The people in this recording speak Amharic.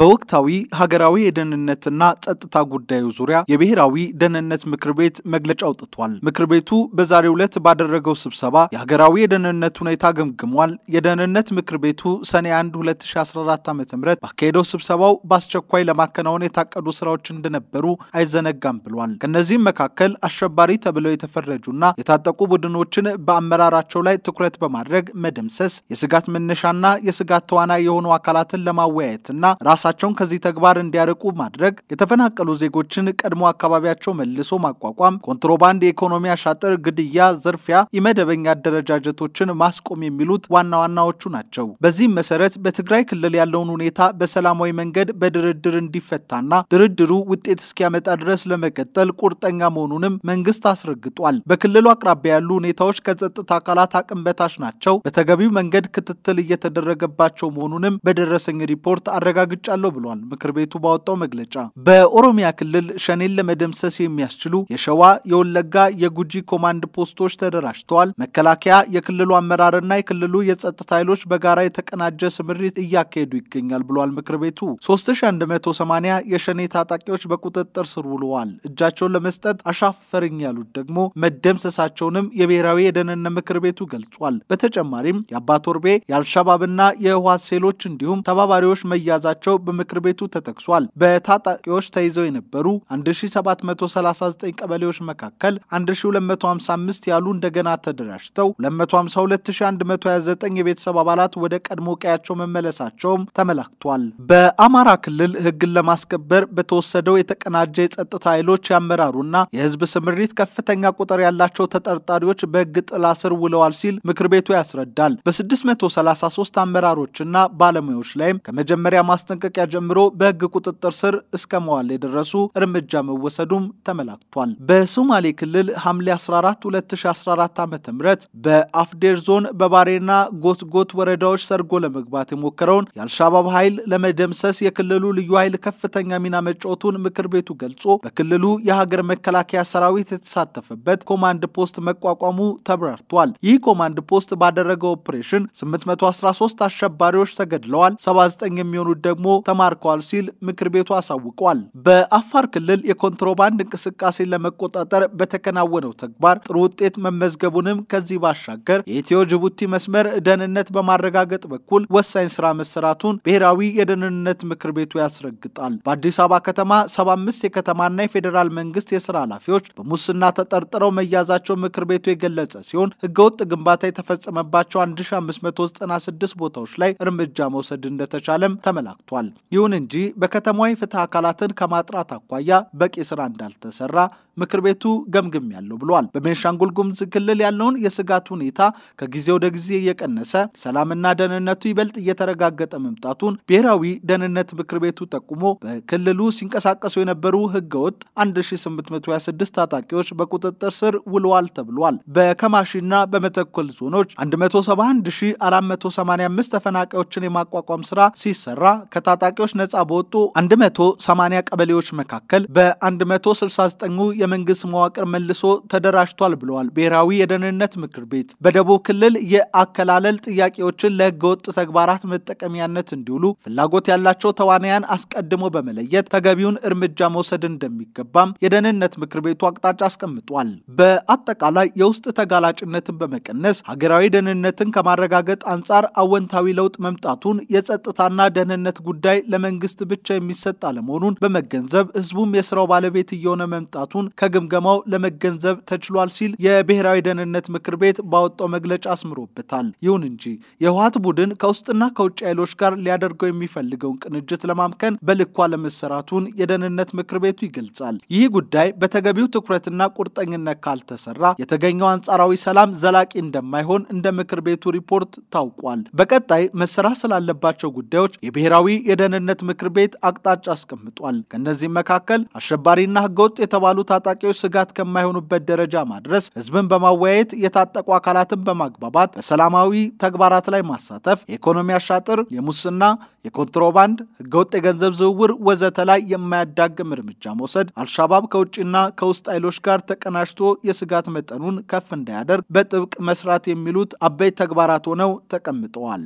በወቅታዊ ሀገራዊ የደህንነትና ጸጥታ ጉዳዩ ዙሪያ የብሔራዊ ደህንነት ምክር ቤት መግለጫ አውጥቷል። ምክር ቤቱ በዛሬው ዕለት ባደረገው ስብሰባ የሀገራዊ የደህንነት ሁኔታ ገምግሟል። የደህንነት ምክር ቤቱ ሰኔ 1 2014 ዓ ም ባካሄደው ስብሰባው በአስቸኳይ ለማከናወን የታቀዱ ስራዎች እንደነበሩ አይዘነጋም ብሏል። ከእነዚህም መካከል አሸባሪ ተብለው የተፈረጁና የታጠቁ ቡድኖችን በአመራራቸው ላይ ትኩረት በማድረግ መደምሰስ፣ የስጋት መነሻና የስጋት ተዋናይ የሆኑ አካላትን ለማወያየትና ራስ ራሳቸውን ከዚህ ተግባር እንዲያርቁ ማድረግ፣ የተፈናቀሉ ዜጎችን ቀድሞ አካባቢያቸው መልሶ ማቋቋም፣ ኮንትሮባንድ፣ የኢኮኖሚ አሻጥር፣ ግድያ፣ ዝርፊያ፣ የመደበኛ አደረጃጀቶችን ማስቆም የሚሉት ዋና ዋናዎቹ ናቸው። በዚህም መሰረት በትግራይ ክልል ያለውን ሁኔታ በሰላማዊ መንገድ በድርድር እንዲፈታና ድርድሩ ውጤት እስኪያመጣ ድረስ ለመቀጠል ቁርጠኛ መሆኑንም መንግስት አስረግጧል። በክልሉ አቅራቢያ ያሉ ሁኔታዎች ከጸጥታ አካላት አቅም በታች ናቸው፣ በተገቢው መንገድ ክትትል እየተደረገባቸው መሆኑንም በደረሰኝ ሪፖርት አረጋግጫ አስታውቃለሁ ብሏል ምክር ቤቱ ባወጣው መግለጫ። በኦሮሚያ ክልል ሸኔን ለመደምሰስ የሚያስችሉ የሸዋ፣ የወለጋ፣ የጉጂ ኮማንድ ፖስቶች ተደራጅተዋል። መከላከያ፣ የክልሉ አመራርና የክልሉ የጸጥታ ኃይሎች በጋራ የተቀናጀ ስምሪት እያካሄዱ ይገኛል ብሏል ምክር ቤቱ። 3180 የሸኔ ታጣቂዎች በቁጥጥር ስር ውለዋል። እጃቸውን ለመስጠት አሻፈርኝ ያሉት ደግሞ መደምሰሳቸውንም የብሔራዊ የደህንነት ምክር ቤቱ ገልጿል። በተጨማሪም የአባ ቶርቤ የአልሻባብና የህወሓት ሴሎች እንዲሁም ተባባሪዎች መያዛቸው መሆናቸው በምክር ቤቱ ተጠቅሷል። በታጣቂዎች ተይዘው የነበሩ 1739 ቀበሌዎች መካከል 1255 ያሉ እንደገና ተደራጅተው 252129 የቤተሰብ አባላት ወደ ቀድሞ ቀያቸው መመለሳቸውም ተመላክቷል። በአማራ ክልል ህግን ለማስከበር በተወሰደው የተቀናጀ የጸጥታ ኃይሎች ያመራሩና የህዝብ ስምሪት ከፍተኛ ቁጥር ያላቸው ተጠርጣሪዎች በህግ ጥላ ስር ውለዋል ሲል ምክር ቤቱ ያስረዳል። በ633 አመራሮችና ባለሙያዎች ላይም ከመጀመሪያ ማስጠንቀ ማስጠንቀቂያ ጀምሮ በህግ ቁጥጥር ስር እስከ መዋል የደረሱ እርምጃ መወሰዱም ተመላክቷል። በሶማሌ ክልል ሐምሌ 14 2014 ዓ ም በአፍዴር ዞን በባሬና ጎትጎት ወረዳዎች ሰርጎ ለመግባት የሞከረውን የአልሻባብ ኃይል ለመደምሰስ የክልሉ ልዩ ኃይል ከፍተኛ ሚና መጫወቱን ምክር ቤቱ ገልጾ በክልሉ የሀገር መከላከያ ሰራዊት የተሳተፈበት ኮማንድ ፖስት መቋቋሙ ተብራርቷል። ይህ ኮማንድ ፖስት ባደረገው ኦፕሬሽን 813 አሸባሪዎች ተገድለዋል፣ 79 የሚሆኑት ደግሞ ተማርከዋል ሲል ምክር ቤቱ አሳውቋል። በአፋር ክልል የኮንትሮባንድ እንቅስቃሴን ለመቆጣጠር በተከናወነው ተግባር ጥሩ ውጤት መመዝገቡንም ከዚህ ባሻገር የኢትዮ ጅቡቲ መስመር ደህንነት በማረጋገጥ በኩል ወሳኝ ስራ መሰራቱን ብሔራዊ የደህንነት ምክር ቤቱ ያስረግጣል። በአዲስ አበባ ከተማ 75 የከተማና የፌዴራል መንግስት የስራ ኃላፊዎች በሙስና ተጠርጥረው መያዛቸው ምክር ቤቱ የገለጸ ሲሆን ህገወጥ ግንባታ የተፈጸመባቸው 1596 ቦታዎች ላይ እርምጃ መውሰድ እንደተቻለም ተመላክቷል። ተናግረዋል። ይሁን እንጂ በከተማዋ የፍትህ አካላትን ከማጥራት አኳያ በቂ ስራ እንዳልተሰራ ምክር ቤቱ ገምግም ያለው ብሏል። በቤንሻንጉል ጉምዝ ክልል ያለውን የስጋት ሁኔታ ከጊዜ ወደ ጊዜ እየቀነሰ ሰላምና ደህንነቱ ይበልጥ እየተረጋገጠ መምጣቱን ብሔራዊ ደህንነት ምክር ቤቱ ጠቁሞ በክልሉ ሲንቀሳቀሱ የነበሩ ህገወጥ 1826 ታጣቂዎች በቁጥጥር ስር ውለዋል ተብሏል። በከማሺና በመተኮል ዞኖች 171485 ተፈናቃዮችን የማቋቋም ስራ ሲሰራ ከታ ታጣቂዎች ነጻ በወጡ 180 ቀበሌዎች መካከል በ169 የመንግስት መዋቅር መልሶ ተደራጅቷል ብለዋል ብሔራዊ የደህንነት ምክር ቤት። በደቡብ ክልል የአከላለል ጥያቄዎችን ለህገወጥ ተግባራት መጠቀሚያነት እንዲውሉ ፍላጎት ያላቸው ተዋናያን አስቀድሞ በመለየት ተገቢውን እርምጃ መውሰድ እንደሚገባም የደህንነት ምክር ቤቱ አቅጣጫ አስቀምጧል። በአጠቃላይ የውስጥ ተጋላጭነትን በመቀነስ ሀገራዊ ደህንነትን ከማረጋገጥ አንጻር አወንታዊ ለውጥ መምጣቱን የጸጥታና ደህንነት ጉዳይ ጉዳይ ለመንግስት ብቻ የሚሰጥ አለመሆኑን በመገንዘብ ህዝቡም የስራው ባለቤት እየሆነ መምጣቱን ከግምገማው ለመገንዘብ ተችሏል ሲል የብሔራዊ ደህንነት ምክር ቤት ባወጣው መግለጫ አስምሮበታል። ይሁን እንጂ የህወሓት ቡድን ከውስጥና ከውጭ ኃይሎች ጋር ሊያደርገው የሚፈልገውን ቅንጅት ለማምከን በልኳ ለመሰራቱን የደህንነት ምክር ቤቱ ይገልጻል። ይህ ጉዳይ በተገቢው ትኩረትና ቁርጠኝነት ካልተሰራ የተገኘው አንጻራዊ ሰላም ዘላቂ እንደማይሆን እንደ ምክር ቤቱ ሪፖርት ታውቋል። በቀጣይ መሰራት ስላለባቸው ጉዳዮች የብሔራዊ የደህንነት ምክር ቤት አቅጣጫ አስቀምጧል። ከእነዚህም መካከል አሸባሪና ህገወጥ የተባሉ ታጣቂዎች ስጋት ከማይሆኑበት ደረጃ ማድረስ፣ ህዝብን በማወያየት የታጠቁ አካላትን በማግባባት በሰላማዊ ተግባራት ላይ ማሳተፍ፣ የኢኮኖሚ አሻጥር፣ የሙስና፣ የኮንትሮባንድ፣ ህገወጥ የገንዘብ ዝውውር ወዘተ ላይ የማያዳግም እርምጃ መውሰድ፣ አልሻባብ ከውጭና ከውስጥ ኃይሎች ጋር ተቀናጅቶ የስጋት መጠኑን ከፍ እንዳያደርግ በጥብቅ መስራት የሚሉት አበይት ተግባራት ሆነው ተቀምጠዋል።